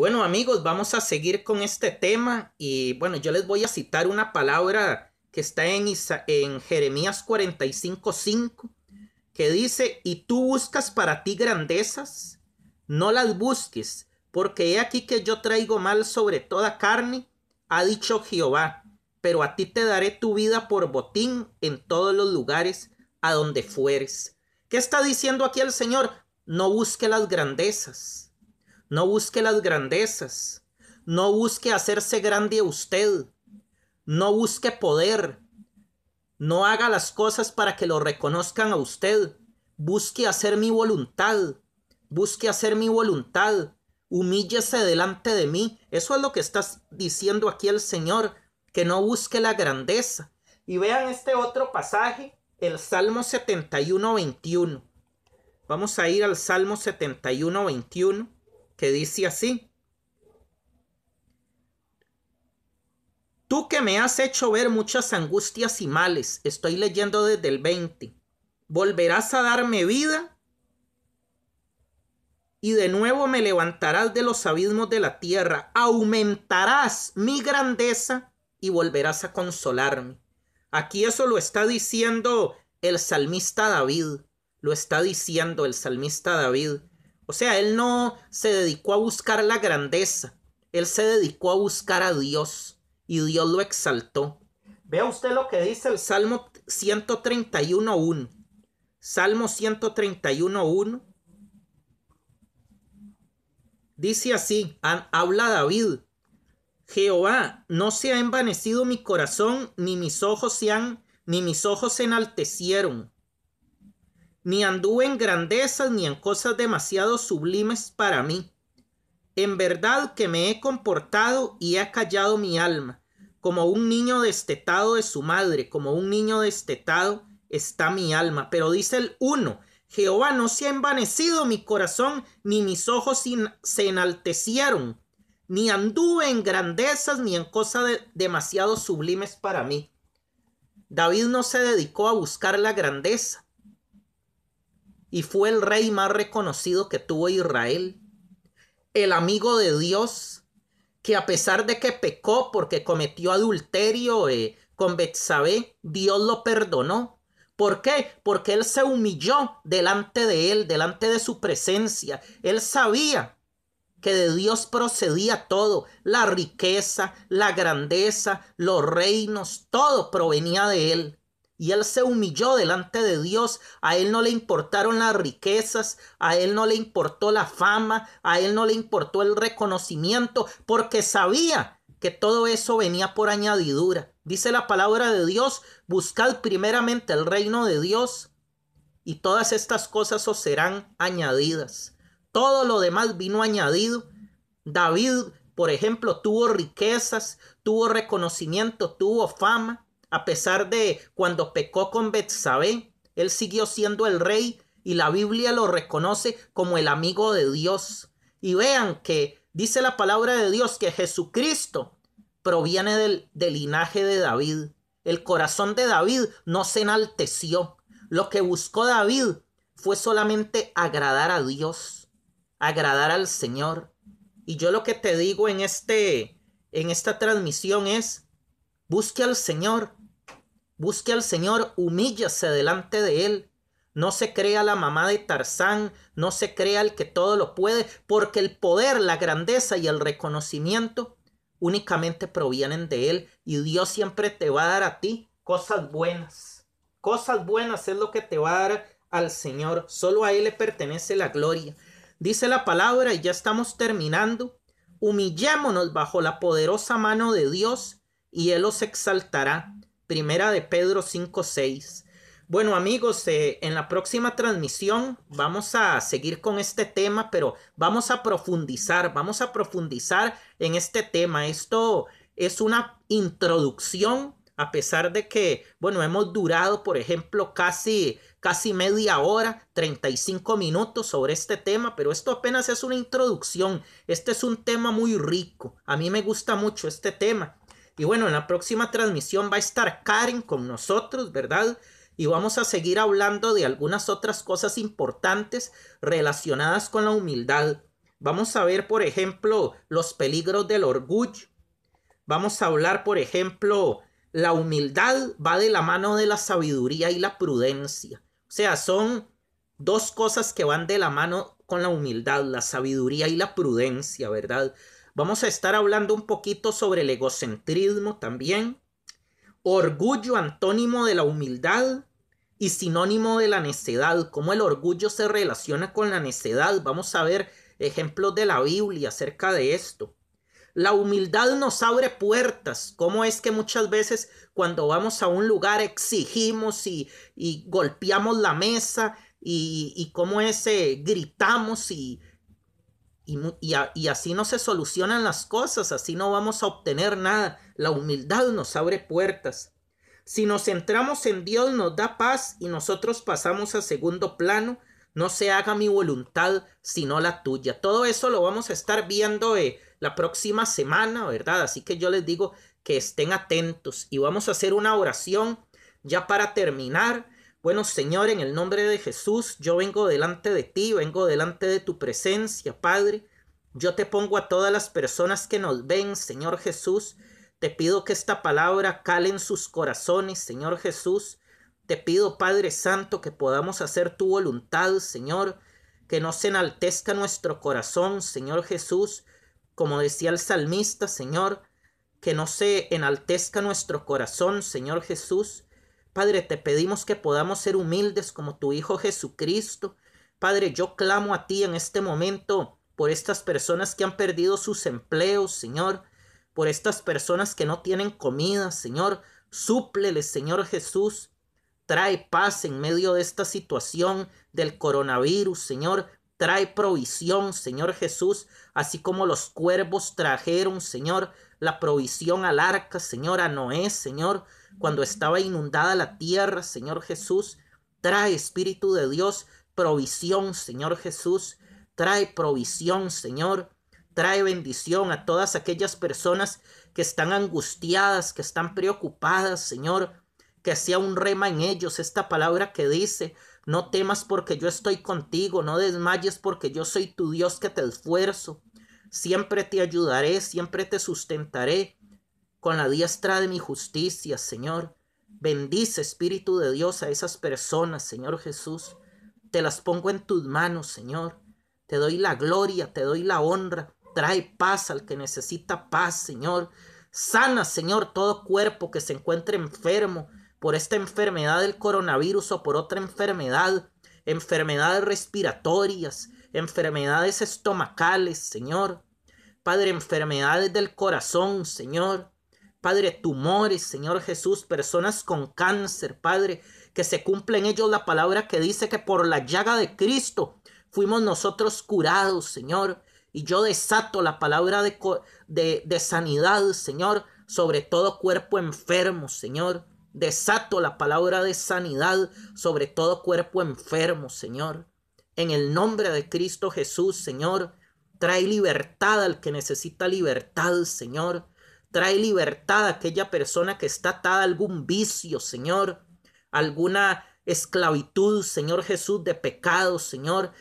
Bueno amigos, vamos a seguir con este tema y bueno, yo les voy a citar una palabra que está en, Jeremías en Jeremías que dice, y tú buscas para ti grandezas, no las busques, porque he aquí que yo traigo mal sobre toda carne, ha dicho Jehová, pero a ti te daré tu vida por botín en todos los lugares a donde fueres. ¿Qué está diciendo aquí el Señor? No busque las grandezas no busque las grandezas. No busque hacerse grande usted. No busque poder. No haga las cosas para que lo reconozcan a usted. Busque hacer mi voluntad. Busque hacer mi voluntad. Humíllese delante de mí. Eso es lo que está diciendo aquí el Señor, que no busque la grandeza. Y vean este otro pasaje, el Salmo 71, 21. Vamos a ir al Salmo 71, 21 que dice así. Tú que me has hecho ver muchas angustias y males, estoy leyendo desde el 20, volverás a darme vida y de nuevo me levantarás de los abismos de la tierra, aumentarás mi grandeza y volverás a consolarme. Aquí eso lo está diciendo el salmista David, lo está diciendo el salmista David. O sea, él no se dedicó a buscar la grandeza, él se dedicó a buscar a Dios y Dios lo exaltó. Vea usted lo que dice el Salmo 131.1. Salmo 131.1. Dice así, habla David, Jehová, no se ha envanecido mi corazón, ni mis ojos se han, ni mis ojos se enaltecieron ni anduve en grandezas ni en cosas demasiado sublimes para mí. En verdad que me he comportado y he callado mi alma, como un niño destetado de su madre, como un niño destetado está mi alma. Pero dice el uno, Jehová no se ha envanecido mi corazón, ni mis ojos se enaltecieron, ni anduve en grandezas ni en cosas demasiado sublimes para mí. David no se dedicó a buscar la grandeza, y fue el rey más reconocido que tuvo Israel, el amigo de Dios, que a pesar de que pecó porque cometió adulterio eh, con Betsabé, Dios lo perdonó. ¿Por qué? Porque él se humilló delante de él, delante de su presencia. Él sabía que de Dios procedía todo, la riqueza, la grandeza, los reinos, todo provenía de él y él se humilló delante de Dios. A él no le importaron las riquezas, a él no le importó la fama, a él no le importó el reconocimiento, porque sabía que todo eso venía por añadidura. Dice la palabra de Dios, buscad primeramente el reino de Dios y todas estas cosas os serán añadidas. Todo lo demás vino añadido. David, por ejemplo, tuvo riquezas, tuvo reconocimiento, tuvo fama, a pesar de cuando pecó con Betsabé, él siguió siendo el rey y la Biblia lo reconoce como el amigo de Dios. Y vean que dice la palabra de Dios que Jesucristo proviene del, linaje de David. El corazón de David no se enalteció. Lo que buscó David fue solamente agradar a Dios, agradar al Señor. Y yo lo que te digo en este en esta transmisión es busque al Señor, Busque al Señor, humíllase delante de Él. No se crea la mamá de Tarzán, no se crea el que todo lo puede, porque el poder, la grandeza y el reconocimiento únicamente provienen de Él. Y Dios siempre te va a dar a ti cosas buenas. Cosas buenas es lo que te va a dar al Señor. Solo a Él le pertenece la gloria. Dice la palabra y ya estamos terminando. Humillémonos bajo la poderosa mano de Dios y Él os exaltará. Primera de Pedro 5.6. Bueno amigos, eh, en la próxima transmisión vamos a seguir con este tema, pero vamos a profundizar, vamos a profundizar en este tema. Esto es una introducción, a pesar de que, bueno, hemos durado, por ejemplo, casi, casi media hora, 35 minutos sobre este tema, pero esto apenas es una introducción. Este es un tema muy rico. A mí me gusta mucho este tema. Y bueno, en la próxima transmisión va a estar Karen con nosotros, ¿verdad? Y vamos a seguir hablando de algunas otras cosas importantes relacionadas con la humildad. Vamos a ver, por ejemplo, los peligros del orgullo. Vamos a hablar, por ejemplo, la humildad va de la mano de la sabiduría y la prudencia. O sea, son dos cosas que van de la mano con la humildad, la sabiduría y la prudencia, ¿verdad? Vamos a estar hablando un poquito sobre el egocentrismo también. Orgullo, antónimo de la humildad y sinónimo de la necedad. Cómo el orgullo se relaciona con la necedad. Vamos a ver ejemplos de la Biblia acerca de esto. La humildad nos abre puertas. ¿Cómo es que muchas veces cuando vamos a un lugar exigimos y, y golpeamos la mesa y, y cómo es eh, gritamos y, y, así no se solucionan las cosas, así no vamos a obtener nada. La humildad nos abre puertas. Si nos centramos en Dios nos da paz y nosotros pasamos a segundo plano. No se haga mi voluntad sino la tuya. Todo eso lo vamos a estar viendo eh, la próxima semana, ¿verdad? Así que yo les digo que estén atentos y vamos a hacer una oración ya para terminar bueno, Señor, en el nombre de Jesús, yo vengo delante de ti, vengo delante de tu presencia, Padre. Yo te pongo a todas las personas que nos ven, Señor Jesús. Te pido que esta palabra cale en sus corazones, Señor Jesús. Te pido, Padre Santo, que podamos hacer tu voluntad, Señor. Que no se enaltezca nuestro corazón, Señor Jesús. Como decía el salmista, Señor, que no se enaltezca nuestro corazón, Señor Jesús Padre, te pedimos que podamos ser humildes como tu Hijo Jesucristo. Padre, yo clamo a ti en este momento por estas personas que han perdido sus empleos, Señor, por estas personas que no tienen comida, Señor. Súplele, Señor Jesús. Trae paz en medio de esta situación del coronavirus, Señor. Trae provisión, Señor Jesús, así como los cuervos trajeron, Señor, la provisión al arca, Señor, a Noé, Señor cuando estaba inundada la tierra, Señor Jesús. Trae, Espíritu de Dios, provisión, Señor Jesús. Trae provisión, Señor. Trae bendición a todas aquellas personas que están angustiadas, que están preocupadas, Señor. Que sea un rema en ellos esta palabra que dice, no temas porque yo estoy contigo, no desmayes porque yo soy tu Dios que te esfuerzo. Siempre te ayudaré, siempre te sustentaré con la diestra de mi justicia, Señor. Bendice, Espíritu de Dios, a esas personas, Señor Jesús. Te las pongo en tus manos, Señor. Te doy la gloria, te doy la honra. Trae paz al que necesita paz, Señor. Sana, Señor, todo cuerpo que se encuentre enfermo por esta enfermedad del coronavirus o por otra enfermedad, enfermedades respiratorias, enfermedades estomacales, Señor. Padre, enfermedades del corazón, Señor. Padre, tumores, Señor Jesús, personas con cáncer, Padre, que se cumple en ellos la palabra que dice que por la llaga de Cristo fuimos nosotros curados, Señor. Y yo desato la palabra de, de, de sanidad, Señor, sobre todo cuerpo enfermo, Señor. Desato la palabra de sanidad sobre todo cuerpo enfermo, Señor. En el nombre de Cristo Jesús, Señor, trae libertad al que necesita libertad, Señor. Trae libertad a aquella persona que está atada a algún vicio, Señor, alguna esclavitud, Señor Jesús, de pecado, Señor.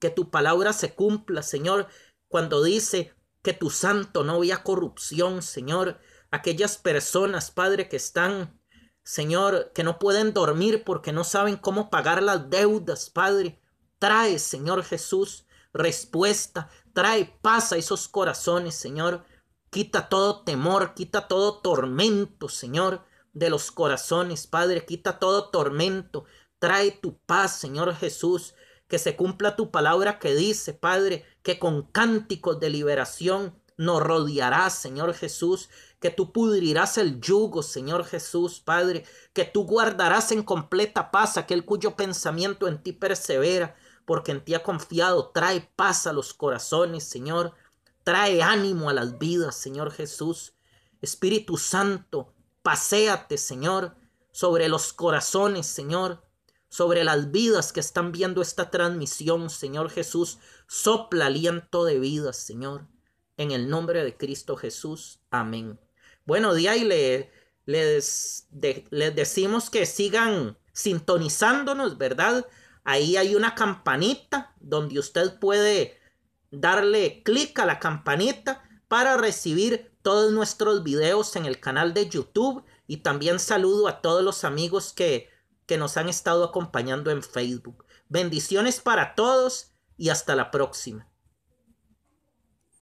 Que tu palabra se cumpla, Señor, cuando dice que tu santo no había corrupción, Señor. Aquellas personas, Padre, que están, Señor, que no pueden dormir porque no saben cómo pagar las deudas, Padre. Trae, Señor Jesús, respuesta. Trae paz a esos corazones, Señor. Quita todo temor, quita todo tormento, Señor, de los corazones, Padre. Quita todo tormento. Trae tu paz, Señor Jesús. Que se cumpla tu palabra que dice, Padre, que con cánticos de liberación nos rodearás, Señor Jesús, que tú pudrirás el yugo, Señor Jesús, Padre, que tú guardarás en completa paz aquel cuyo pensamiento en ti persevera, porque en ti ha confiado, trae paz a los corazones, Señor, Trae ánimo a las vidas, Señor Jesús. Espíritu Santo, paséate, Señor, sobre los corazones, Señor, sobre las vidas que están viendo esta transmisión, Señor Jesús. Sopla aliento de vida, Señor. En el nombre de Cristo Jesús. Amén. Bueno, día y le, les, les decimos que sigan sintonizándonos, ¿verdad? Ahí hay una campanita donde usted puede darle clic a la campanita para recibir todos nuestros videos en el canal de YouTube y también saludo a todos los amigos que, que nos han estado acompañando en Facebook. Bendiciones para todos y hasta la próxima.